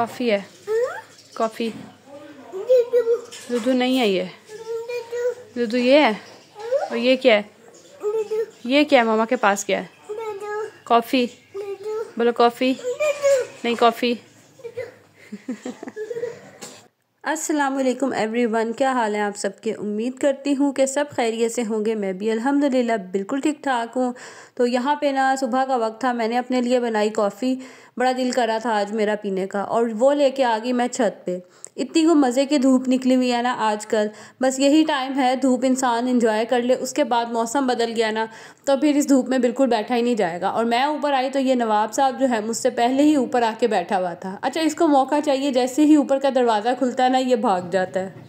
coffee है coffee लुदू नहीं है ये लुदू ये है और ये क्या है ये क्या है मामा के पास क्या है कॉफ़ी बोलो कॉफ़ी नहीं कॉफ़ी असलम एवरी वन क्या हाल है आप सबके उम्मीद करती हूँ कि सब खैरियत से होंगे मैं भी अल्हम्दुलिल्लाह बिल्कुल ठीक ठाक हूँ तो यहाँ पे ना सुबह का वक्त था मैंने अपने लिए बनाई कॉफ़ी बड़ा दिल करा था आज मेरा पीने का और वो लेके आ गई मैं छत पे इतनी वो मज़े की धूप निकली हुई है ना आजकल बस यही टाइम है धूप इंसान इंजॉय कर ले उसके बाद मौसम बदल गया ना तो फिर इस धूप में बिल्कुल बैठा ही नहीं जाएगा और मैं ऊपर आई तो ये नवाब साहब जो है मुझसे पहले ही ऊपर आके बैठा हुआ था अच्छा इसको मौका चाहिए जैसे ही ऊपर का दरवाज़ा खुलता है ना ये भाग जाता है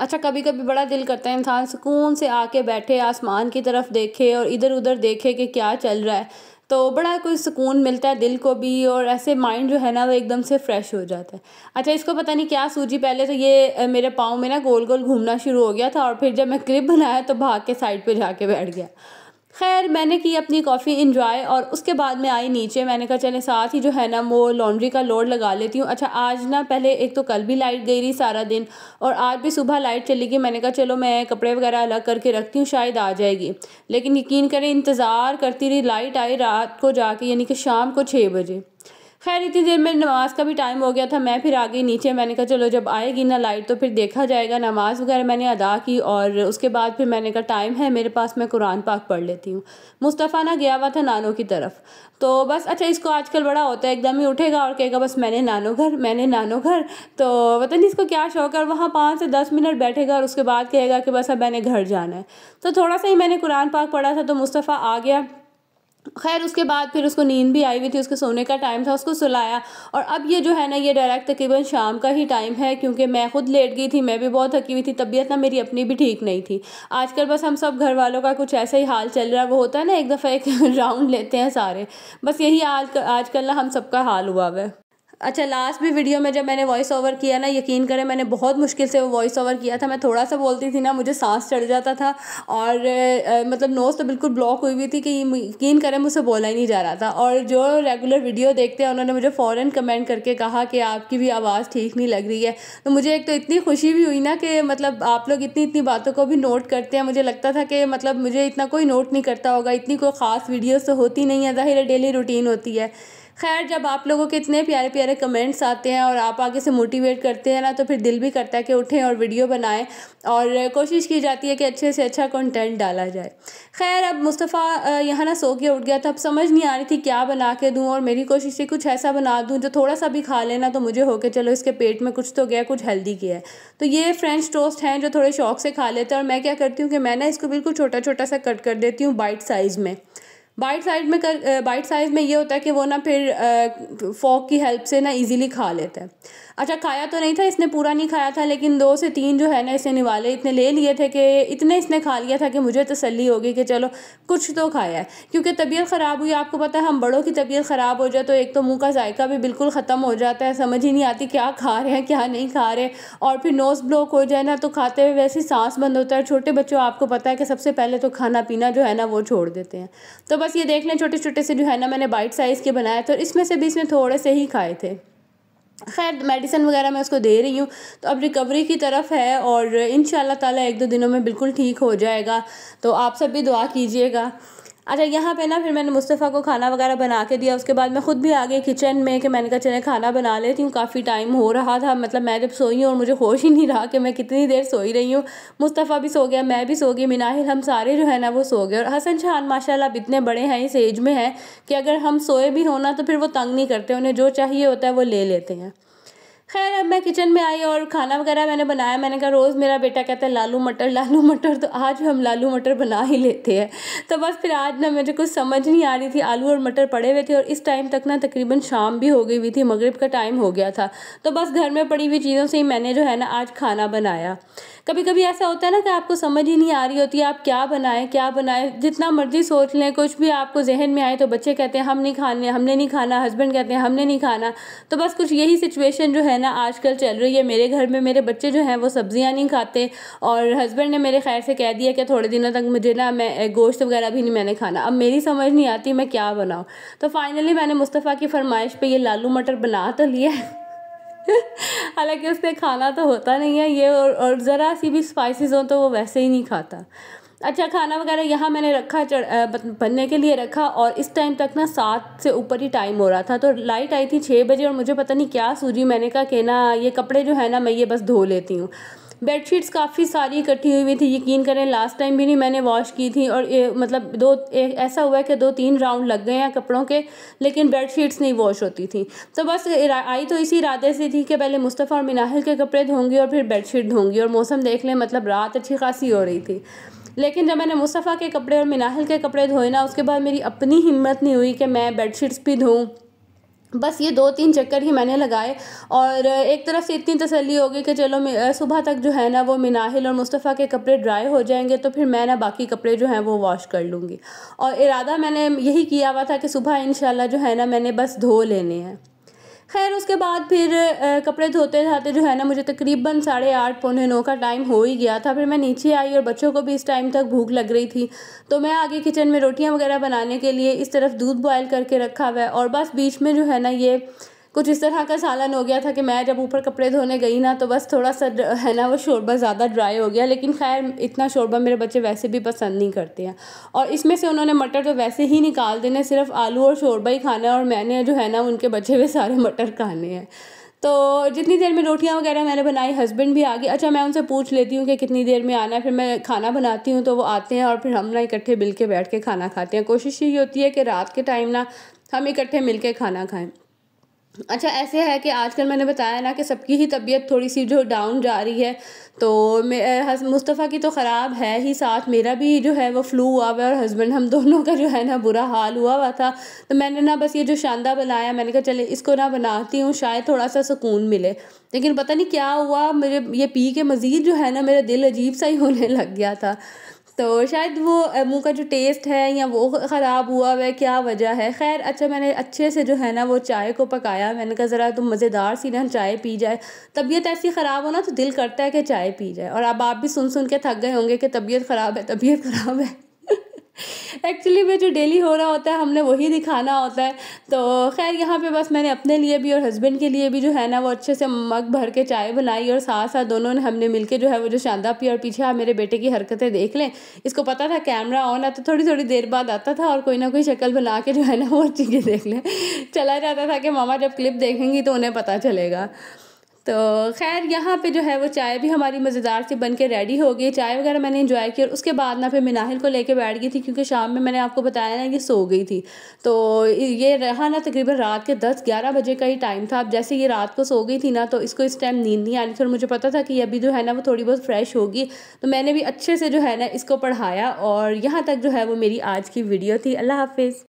अच्छा कभी कभी बड़ा दिल करता है इंसान सुकून से आके बैठे आसमान की तरफ देखे और इधर उधर देखे कि क्या चल रहा है तो बड़ा कोई सुकून मिलता है दिल को भी और ऐसे माइंड जो है ना वो एकदम से फ्रेश हो जाता है अच्छा इसको पता नहीं क्या सूझी पहले तो ये मेरे पाँव में ना गोल गोल घूमना शुरू हो गया था और फिर जब मैं क्लिप बनाया तो भाग के साइड पर जाके बैठ गया खैर मैंने की अपनी कॉफ़ी इन्जॉय और उसके बाद मैं आई नीचे मैंने कहा चले साथ ही जो है ना वो लॉन्ड्री का लोड लगा लेती हूँ अच्छा आज ना पहले एक तो कल भी लाइट गई रही सारा दिन और आज भी सुबह लाइट चली गई मैंने कहा चलो मैं कपड़े वगैरह अलग करके रखती हूँ शायद आ जाएगी लेकिन यकीन करें इंतज़ार करती रही लाइट आई रात को जाके यानी कि शाम को छः बजे खैर इतनी देर में नमाज़ का भी टाइम हो गया था मैं फिर आ गई नीचे मैंने कहा चलो जब आएगी ना लाइट तो फिर देखा जाएगा नमाज़ वगैरह मैंने अदा की और उसके बाद फिर मैंने कहा टाइम है मेरे पास मैं कुरान पाक पढ़ लेती हूँ मुस्तफ़ा ना गया हुआ था नानों की तरफ तो बस अच्छा इसको आजकल बड़ा होता है एकदम ही उठेगा और कहेगा बस मैंने नानो घर मैंने नानो घर तो पता नहीं इसको क्या शौक है वहाँ पाँच से दस मिनट बैठेगा और उसके बाद कहेगा कि बस अब मैंने घर जाना है तो थोड़ा सा ही मैंने कुरान पाक पढ़ा था तो मुस्तफ़ा आ गया खैर उसके बाद फिर उसको नींद भी आई हुई थी उसके सोने का टाइम था उसको सुलाया और अब ये जो है ना ये डायरेक्ट तकरीबन शाम का ही टाइम है क्योंकि मैं खुद लेट गई थी मैं भी बहुत थकी हुई थी तबीयत ना मेरी अपनी भी ठीक नहीं थी आजकल बस हम सब घर वालों का कुछ ऐसा ही हाल चल रहा है वो होता है ना एक दफ़ा एक राउंड लेते हैं सारे बस यही आज आजकल ना हम सबका हाल हुआ हुआ है अच्छा लास्ट भी वीडियो में जब मैंने वॉइस ओवर किया ना यकीन करें मैंने बहुत मुश्किल से वो वॉइस ओवर किया था मैं थोड़ा सा बोलती थी ना मुझे सांस चढ़ जाता था और आ, मतलब नोज़ तो बिल्कुल ब्लॉक हुई हुई थी कि यकीन करें मुझसे बोला ही नहीं जा रहा था और जो रेगुलर वीडियो देखते हैं उन्होंने मुझे फ़ौर कमेंट करके कहा कि आपकी भी आवाज़ ठीक नहीं लग रही है तो मुझे एक तो इतनी खुशी भी हुई ना कि मतलब आप लोग इतनी इतनी बातों को भी नोट करते हैं मुझे लगता था कि मतलब मुझे इतना कोई नोट नहीं करता होगा इतनी कोई ख़ास वीडियोज़ तो होती नहीं है ज़ाहिर डेली रूटीन होती है खैर जब आप लोगों के इतने प्यारे प्यारे कमेंट्स आते हैं और आप आगे से मोटिवेट करते हैं ना तो फिर दिल भी करता है कि उठें और वीडियो बनाएं और कोशिश की जाती है कि अच्छे से अच्छा कंटेंट डाला जाए खैर अब मुस्तफ़ा यहाँ ना सो के उठ गया था अब समझ नहीं आ रही थी क्या बना के दूँ और मेरी कोशिश थी कुछ ऐसा बना दूँ जो थोड़ा सा भी खा लेना तो मुझे हो के चलो इसके पेट में कुछ तो गया कुछ हेल्दी किया है तो ये फ्रेंच टोस्ट हैं जो थोड़े शौक से खा लेते हैं और मैं क्या करती हूँ कि मैं ना इसको बिल्कुल छोटा छोटा सा कट कर देती हूँ बाइट साइज़ में बाइट साइज में कर बाइट साइज़ में ये होता है कि वो ना फिर फोक की हेल्प से ना इजीली खा लेता है अच्छा खाया तो नहीं था इसने पूरा नहीं खाया था लेकिन दो से तीन जो है ना इसने निवाले इतने ले लिए थे कि इतने इसने खा लिया था कि मुझे तसली होगी कि चलो कुछ तो खाया है क्योंकि तबीयत ख़राब हुई आपको पता है हम बड़ों की तबीयत ख़राब हो जाए तो एक तो मुँह का जायका भी बिल्कुल ख़त्म हो जाता है समझ ही नहीं आती क्या खा रहे हैं क्या नहीं खा रहे और फिर नोज़ ब्लॉक हो जाए ना तो खाते हुए वैसे सांस बंद होता है छोटे बच्चों आपको पता है कि सबसे पहले तो खाना पीना जो है ना वो छोड़ देते हैं तो बस ये देख लें छोटे छोटे से जो है ना मैंने बाइट साइज़ के बनाए थे और इसमें से भी इसने थोड़े से ही खाए थे खैर मेडिसिन वगैरह मैं उसको दे रही हूँ तो अब रिकवरी की तरफ है और इन ताला एक दो दिनों में बिल्कुल ठीक हो जाएगा तो आप सब भी दुआ कीजिएगा अच्छा यहाँ पे ना फिर मैंने मुस्तफ़ा को खाना वगैरह बना के दिया उसके बाद मैं ख़ुद भी आ गई किचन में कि मैंने कहा चले खाना बना लेती हूँ काफ़ी टाइम हो रहा था मतलब मैं जब सोई हूँ और मुझे होश ही नहीं रहा कि मैं कितनी देर सोई रही हूँ मुस्तफ़ा भी सो गया मैं भी सो गई मिनाहिल हम सारे जो है ना वो सो गए और हसन शाह माशा अब इतने बड़े हैं इस एज में हैं कि अगर हम सोए भी होना तो फिर वो तंग नहीं करते उन्हें जो चाहिए होता है वो ले लेते हैं खैर अब मैं किचन में आई और खाना वगैरह मैंने बनाया मैंने कहा रोज़ मेरा बेटा कहता है लालू मटर लालू मटर तो आज हम लालू मटर बना ही लेते हैं तो बस फिर आज ना मुझे कुछ समझ नहीं आ रही थी आलू और मटर पड़े हुए थे और इस टाइम तक ना तकरीबन शाम भी हो गई हुई थी मगरब का टाइम हो गया था तो बस घर में पड़ी हुई चीज़ों से ही मैंने जो है ना आज खाना बनाया कभी कभी ऐसा होता है ना कि आपको समझ ही नहीं आ रही होती आप क्या बनाएं क्या बनाएं जितना मर्जी सोच लें कुछ भी आपको जहन में आए तो बच्चे कहते हैं हम नहीं खाने हमने नहीं खाना हस्बैंड कहते हैं हमने नहीं खाना तो बस कुछ यही सिचुएशन जो है है ना आजकल चल रही है मेरे घर में मेरे बच्चे जो हैं वो सब्ज़ियाँ नहीं खाते और हस्बैंड ने मेरे खैर से कह दिया कि थोड़े दिनों तक मुझे ना मैं गोश्त वगैरह भी नहीं मैंने खाना अब मेरी समझ नहीं आती मैं क्या बनाऊँ तो फाइनली मैंने मुस्तफ़ा की फरमाइश पर यह लालू मटर बना तो लिया हालांकि उसने खाना तो होता नहीं है ये और, और ज़रा सी भी स्पाइसिस हों तो वो वैसे ही नहीं खाता अच्छा खाना वगैरह यहाँ मैंने रखा बनने के लिए रखा और इस टाइम तक ना सात से ऊपर ही टाइम हो रहा था तो लाइट आई थी छः बजे और मुझे पता नहीं क्या सूझी मैंने कहा कि ना ये कपड़े जो है ना मैं ये बस धो लेती हूँ बेडशीट्स काफ़ी सारी इकट्ठी हुई हुई थी यकीन करें लास्ट टाइम भी नहीं मैंने वॉश की थी और ए, मतलब दो ए, ऐसा हुआ कि दो तीन राउंड लग गए हैं कपड़ों के लेकिन बेडशीट्स नहीं वॉश होती थी तो बस आई तो इसी इरादे से थी कि पहले मुस्तफ़ा और मिनाहिल के कपड़े धोंगी और फिर बेडशीट धोंगी और मौसम देख लें मतलब रात अच्छी खासी हो रही थी लेकिन जब मैंने मुस्तफ़ा के कपड़े और मिनाहल के कपड़े धोए ना उसके बाद मेरी अपनी हिम्मत नहीं हुई कि मैं बेडशीट्स भी धोऊँ बस ये दो तीन चक्कर ही मैंने लगाए और एक तरफ से इतनी तसल्ली हो गई कि चलो सुबह तक जो है ना वो मिनाहिल और मुस्तफ़ा के कपड़े ड्राई हो जाएंगे तो फिर मैं ना बाकी कपड़े जो हैं वो वॉश कर लूँगी और इरादा मैंने यही किया हुआ था कि सुबह इन जो है ना मैंने बस धो लेने हैं खैर उसके बाद फिर कपड़े धोते धाते जो है ना मुझे तकरीबन साढ़े आठ पौने नौ का टाइम हो ही गया था फिर मैं नीचे आई और बच्चों को भी इस टाइम तक भूख लग रही थी तो मैं आगे किचन में रोटियाँ वगैरह बनाने के लिए इस तरफ दूध बॉयल करके रखा हुआ है और बस बीच में जो है ना ये कुछ इस तरह का सालन हो गया था कि मैं जब ऊपर कपड़े धोने गई ना तो बस थोड़ा सा है ना वो शोरबा ज़्यादा ड्राई हो गया लेकिन खैर इतना शोरबा मेरे बच्चे वैसे भी पसंद नहीं करते हैं और इसमें से उन्होंने मटर तो वैसे ही निकाल देने सिर्फ आलू और शोरबा ही खाना है और मैंने जो है ना उनके बचे हुए सारे मटर खाने हैं तो जितनी देर में रोटियां वगैरह मैंने बनाई हस्बैंड भी आ गए अच्छा मैं उनसे पूछ लेती हूँ कि कितनी देर में आना है फिर मैं खाना बनाती हूँ तो वो आते हैं और फिर हम ना इकट्ठे मिल के बैठ के खाना खाते हैं कोशिश यही होती है कि रात के टाइम ना हम इकट्ठे मिल के खाना खाएँ अच्छा ऐसे है कि आजकल मैंने बताया ना कि सबकी ही तबीयत थोड़ी सी जो डाउन जा रही है तो मुस्तफ़ा की तो ख़राब है ही साथ मेरा भी जो है वो फ्लू हुआ हुआ और हस्बैंड हम दोनों का जो है ना बुरा हाल हुआ हुआ था तो मैंने ना बस ये जो शानदा बनाया मैंने कहा चले इसको ना बनाती हूँ शायद थोड़ा सा सुकून मिले लेकिन पता नहीं क्या हुआ मेरे ये पी के मज़ीद जो है ना मेरा दिल अजीब सा ही होने लग गया था तो शायद वो मुँह का जो टेस्ट है या वो ख़राब हुआ है क्या वजह है खैर अच्छा मैंने अच्छे से जो है ना वो चाय को पकाया मैंने कहा ज़रा तुम मज़ेदार सी ना चाय पी जाए तबीयत ऐसी ख़राब हो ना तो दिल करता है कि चाय पी जाए और अब आप भी सुन सुन के थक गए होंगे कि तबीयत ख़राब है तबीयत ख़राब है एक्चुअली में जो डेली हो रहा होता है हमने वही दिखाना होता है तो खैर यहाँ पे बस मैंने अपने लिए भी और हस्बैंड के लिए भी जो है ना वो अच्छे से मग भर के चाय बनाई और साथ साथ दोनों ने हमने मिल जो है वो जो शानदा पी और पीछे आप मेरे बेटे की हरकतें देख लें इसको पता था कैमरा ऑन आता तो थोड़ी थोड़ी देर बाद आता था और कोई ना कोई शक्ल बना के जो है ना वो चीज़ें देख लें चला जाता था कि मामा जब क्लिप देखेंगी तो उन्हें पता चलेगा तो खैर यहाँ पे जो है वो चाय भी हमारी मज़ेदार से बन के रेडी हो गई चाय वगैरह मैंने इंजॉय की और उसके बाद ना फिर मिनाहिल को लेके बैठ गई थी क्योंकि शाम में मैंने आपको बताया ना ये सो गई थी तो ये रहा ना तकरीबन रात के दस ग्यारह बजे का ही टाइम था अब जैसे ये रात को सो गई थी ना तो इसको इस टाइम नींद नहीं आनी थी और मुझे पता था कि अभी जो है ना वो थोड़ी बहुत फ्रेश होगी तो मैंने भी अच्छे से जो है ना इसको पढ़ाया और यहाँ तक जो है वो मेरी आज की वीडियो थी अल्लाह हाफिज़